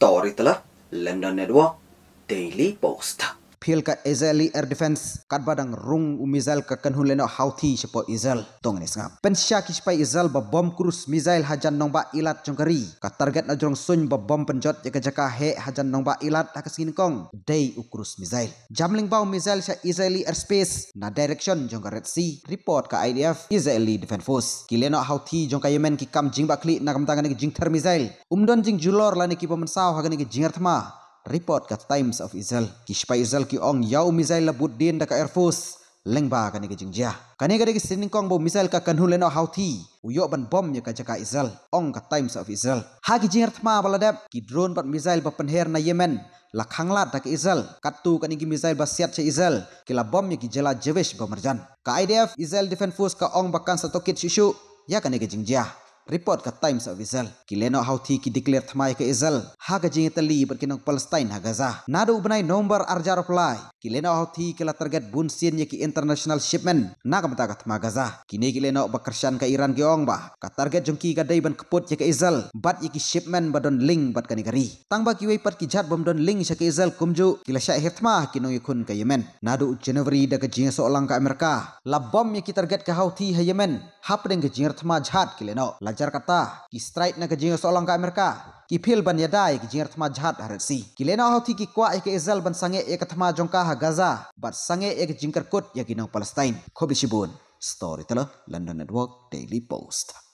Storytila London Network, Daily Post Phil ka Israeli air defense kat badang rung u missile ka kan huleno hauthi sepo Israel tong ni sngam pen sya ki sepai Israel ba bom krus missile hajan nong ba ilat jongkari ka target na jong sun ba bom penjot ya jaka he hajan nong ba ilat ha kasin kong dei u krus jamling ba missile sya Israeli airspace na direction jong Red Sea report ka IDF Israeli Defense Force kileno hauthi jong ka Yemen ki kam jing ba kli na kam tangani jing ther missile umdon jing julor lani ki pemensau ha ki jing report ka times of Israel kispa Israel ki ong yau misail la buddin da ka air force lengba kani ka jingjia kani ka degi sinin kong bo misail ka kanhulen au hauthi uyo ban bom ya ka jaka Israel ong ka times of Israel ha ki jingar thma bala ki drone bat misail ba penher na Yemen la da ka Israel katu kani ki misail ba siat che Israel ki la bom ya ki jela jewish ba marjan ka IDF Israel defense force ka ong bakan sa tokit shishu ya kani ka jingja report ke Times of Israel Kileno leno hauthi ki declare thamai ke Israel haga jingi tali berkinong Palestine Gaza. Nado ubnai nomor arjar apply. Kilena oh ti kila target bunsin yaki international shipment. Naga matagat magaza. Kini kilena oh bakersan ka Iran ong bah. Ka target jongki ka ban keput yaki Israel. Bat yaki shipment badon link bat kani gari. Tangba kiwe pat kijat bom don link ke Israel kumju. Kila sya e hitmah kinong yukun ka Yemen. Nado January da kajing seolang ka Amerika. La bom yaki target ka hauti ha Yemen. Hapden kajing rtma jhat kilena. Oh. Lajar kata. Ki strike na kajing seolang ka Amerika ki phil ban yadai ki jir er thma jhat har si ki lena ho thi ki kwa ek ban sange ek thma jongka ha gaza bat sange ek jingkar kut yagino palestine khobishibun story tala london network daily post